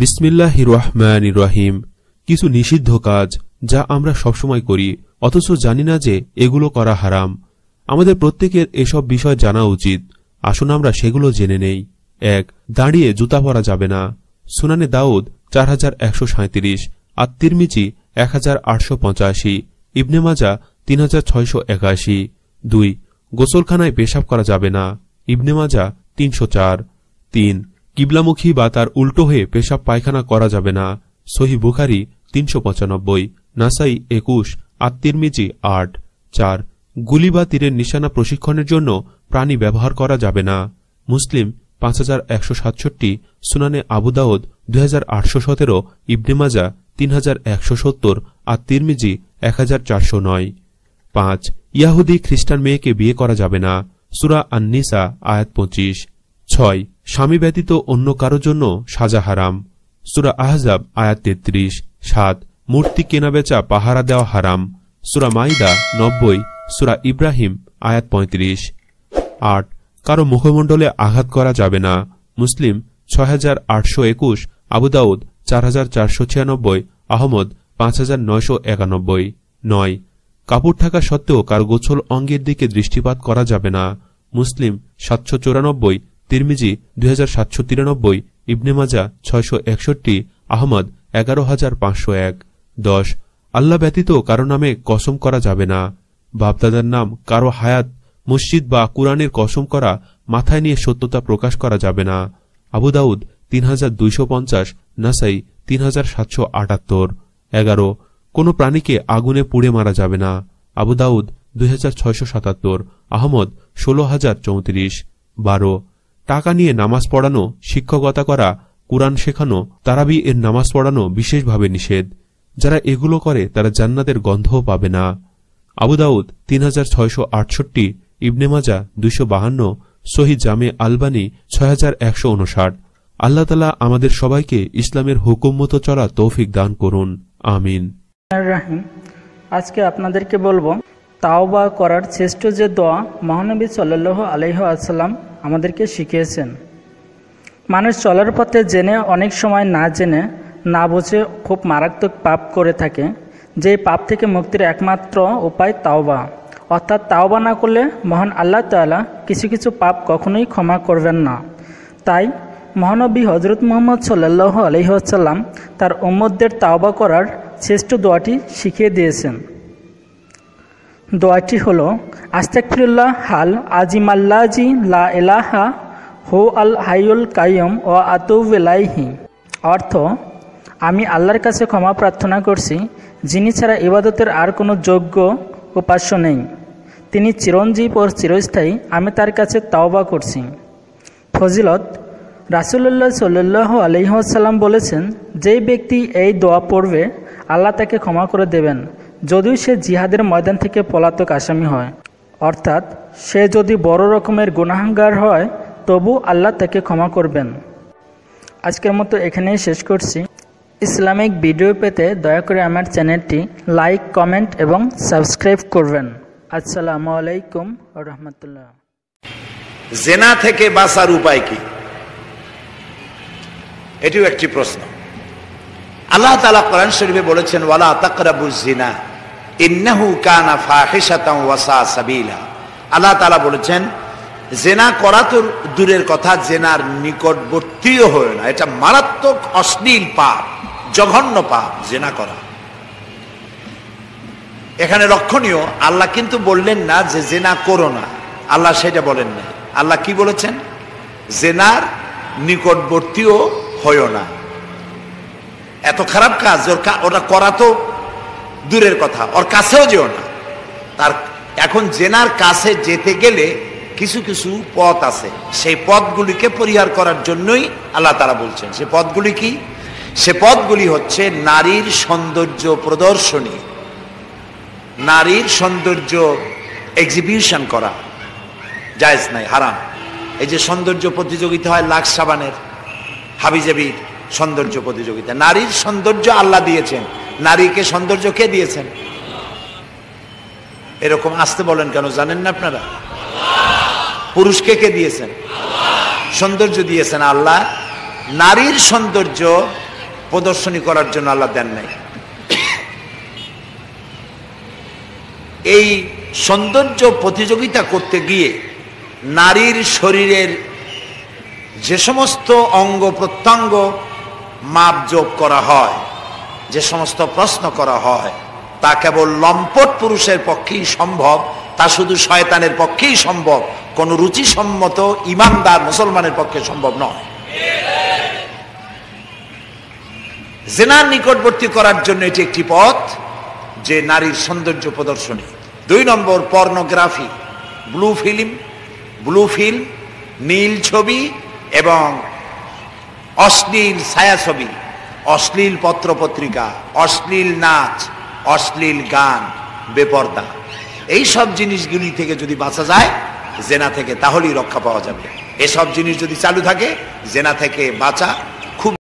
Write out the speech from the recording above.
বিসমিল্লাহ রহমান রহিম কিছু নিষিদ্ধ কাজ যা আমরা সবসময় করি অথচ জানি না যে এগুলো করা হারাম আমাদের প্রত্যেকের এসব বিষয় জানা উচিত আসুন আমরা সেগুলো জেনে নেই এক দাঁড়িয়ে জুতা পরা যাবে না সুনানে দাউদ চার হাজার একশো সাঁত্রিশ তিরমিচি এক হাজার আটশো পঁচাশি ইবনেমাজা তিন হাজার ছয়শো একাশি দুই গোসলখানায় পেশাব করা যাবে না ইবনেমাজা তিনশো চার তিন কিবলামুখী বা তার উল্টো হয়ে পেশাব পায়খানা করা যাবে না সহি বুখারি তিনশো পঁচানব্বই নাসাই একুশ আত্মিরমিজি আট চার গুলি বা তীরের নিশানা প্রশিক্ষণের জন্য প্রাণী ব্যবহার করা যাবে না মুসলিম পাঁচ হাজার একশো সাতষট্টি সুনানে আবুদাউদ দুই হাজার আটশো সতেরো ইবনেমাজা তিন হাজার একশো সত্তর আর তিরমিজি এক হাজার চারশো নয় পাঁচ ইয়াহুদি খ্রিস্টান মেয়েকে বিয়ে করা যাবে না সুরা আন্নিসা আয়াত পঁচিশ ছয় স্বামী ব্যতীত অন্য কারো জন্য সাজা হারাম সুরা আহজাব আয়াত তেত্রিশ সাত মূর্তি কেনাবেচা পাহারা দেওয়া হারাম সুরা মাইদা নব্বই সুরা ইব্রাহিম আয়াত পঁয়ত্রিশ আট কারো মুখমণ্ডলে আঘাত করা যাবে না মুসলিম ছয় হাজার আটশো একুশ আবুদাউদ চার হাজার চারশো ছিয়ানব্বই আহমদ পাঁচ হাজার নয়শো একানব্বই নয় কাপড় থাকা সত্ত্বেও কার গোছল অঙ্গের দিকে দৃষ্টিপাত করা যাবে না মুসলিম সাতশো চৌরানব্বই তিরমিজি দুই হাজার সাতশো তিরানব্বই ইবনে মাজা ছয়শো একষট্টি আহমদ এগারো হাজার পাঁচশো এক দশ আল্লা ব্যতীত কারো নামে কসম করা যাবে না বাপদাদার নাম কারো হায়াত মসজিদ বা কুরআনের কসম করা মাথায় নিয়ে সত্যতা প্রকাশ করা যাবে না আবু দাউদ তিন হাজার দুইশো পঞ্চাশ নাসাই তিন হাজার সাতশো আটাত্তর এগারো কোনো প্রাণীকে আগুনে পুড়ে মারা যাবে না আবু দাউদ দুই হাজার ছয়শো সাতাত্তর আহমদ ষোলো হাজার চৌত্রিশ বারো টাকা নিয়ে নামাজ পড়ানো শিক্ষকতা করা কোরআন শেখানো তারাবি এর নামাজ পড়ানো বিশেষভাবে নিষেধ যারা এগুলো করে তারা জান্নাতের গন্ধও পাবে না আবুদাউদ তিন হাজার ছয়শো আটষট্টি ইবনেমাজা দুইশো বাহান্ন সহি জামে আলবানি ছয় হাজার একশো উনষাট আল্লাহ তালা আমাদের সবাইকে ইসলামের হুকুম মতো চলা তৌফিক দান করুন আমিন আজকে আপনাদেরকে বলবো তাওবা করার শ্রেষ্ঠ যে দোয়া মহানবী সাল্লাহ আলহ আসসালাম আমাদেরকে শিখিয়েছেন মানুষ চলার পথে জেনে অনেক সময় না জেনে না বুঝে খুব মারাত্মক পাপ করে থাকে যেই পাপ থেকে মুক্তির একমাত্র উপায় তাওবা অর্থাৎ তাওবা না করলে মহান আল্লাহ তালা কিছু কিছু পাপ কখনোই ক্ষমা করবেন না তাই মহানবী হজরত মোহাম্মদ সাল্লাহ আলহ্লাম তার উম্মদের তাওবা করার শ্রেষ্ঠ দোয়াটি শিখিয়ে দিয়েছেন দোয়াটি হল আস্তাকফিরুল্লাহ হাল আজিমাল্লাজি লা এলাহা হো আল হাইউল কাইম ও আতুবিলাইহি অর্থ আমি আল্লাহর কাছে ক্ষমা প্রার্থনা করছি যিনি ছাড়া ইবাদতের আর কোনো যোগ্য উপাস্য নেই তিনি চিরঞ্জীব ও চিরস্থায়ী আমি তার কাছে তাওবা করছি ফজিলত রাসুল্লাহ সাল্লাহ আলহিহাসাল্লাম বলেছেন যেই ব্যক্তি এই দোয়া পড়বে আল্লাহ তাকে ক্ষমা করে দেবেন যদিও সে জিহাদের ময়দান থেকে পলাতক আসামি হয় অর্থাৎ সে যদি বড় রকমের গুণাহাঙ্গার হয় তবু আল্লাহ তাকে ক্ষমা করবেন আজকের মতো এখানেই শেষ করছি ইসলামিক ভিডিও পেতে দয়া করে আমার চ্যানেলটি লাইক কমেন্ট এবং সাবস্ক্রাইব করবেন আসসালামু আলাইকুম রহমতুল্লাহ জেনা থেকে বাঁচার উপায় কি এটিও একটি প্রশ্ন আল্লাহ তালা কোরআন শরীফে বলেছেন ওয়ালা তাকরাবুজ জিনা আল্লাহ তালা বলেছেন জেনা করা দূরের কথা জেনার নিকটবর্তীও না এটা মারাত্মক অশ্লীল পাপ জঘন্য পাপ জেনা করা এখানে রক্ষণীয় আল্লাহ কিন্তু বললেন না যে জেনা করো না আল্লাহ সেটা বলেন না আল্লাহ কি বলেছেন জেনার নিকটবর্তীও হয় না এত খারাপ কাজ ওটা করা তো দূরের কথা ওর কাছেও যেও না তার এখন জেনার কাছে যেতে গেলে কিছু কিছু পথ আছে সেই পথগুলিকে পরিহার করার জন্যই আল্লাহ তারা বলছেন সে পথগুলি কি সে পথগুলি হচ্ছে নারীর সৌন্দর্য প্রদর্শনী নারীর সৌন্দর্য এক্সিবিউশন করা জায়জ নাই হারাম এই যে সৌন্দর্য প্রতিযোগিতা হয় লাখ সাবানের হাবিজাবির সৌন্দর্য প্রতিযোগিতা নারীর সৌন্দর্য আল্লাহ দিয়েছেন নারীকে সৌন্দর্য কে দিয়েছেন এরকম আসতে বলেন কেন জানেন না আপনারা পুরুষকে কে দিয়েছেন সৌন্দর্য দিয়েছেন আল্লাহ নারীর সৌন্দর্য প্রদর্শনী করার জন্য আল্লাহ দেন নাই এই সৌন্দর্য প্রতিযোগিতা করতে গিয়ে নারীর শরীরের যে সমস্ত অঙ্গ প্রত্যঙ্গ মাপযোগ করা হয় যে সমস্ত প্রশ্ন করা হয় তা কেবল লম্পট পুরুষের পক্ষেই সম্ভব তা শুধু শয়তানের পক্ষেই সম্ভব কোন রুচিসম্মত ইমানদার মুসলমানের পক্ষে সম্ভব নয় জেনার নিকটবর্তী করার জন্য এটি একটি পথ যে নারীর সৌন্দর্য প্রদর্শনী দুই নম্বর pornography blue film blue film নীল ছবি এবং অশ্লীল ছবি অশ্লীল পত্রপত্রিকা অশ্লীল নাচ অশ্লীল গান বেপর্দা এই সব জিনিসগুলি থেকে যদি বাঁচা যায় জেনা থেকে তাহলেই রক্ষা পাওয়া যাবে এসব জিনিস যদি চালু থাকে জেনা থেকে বাঁচা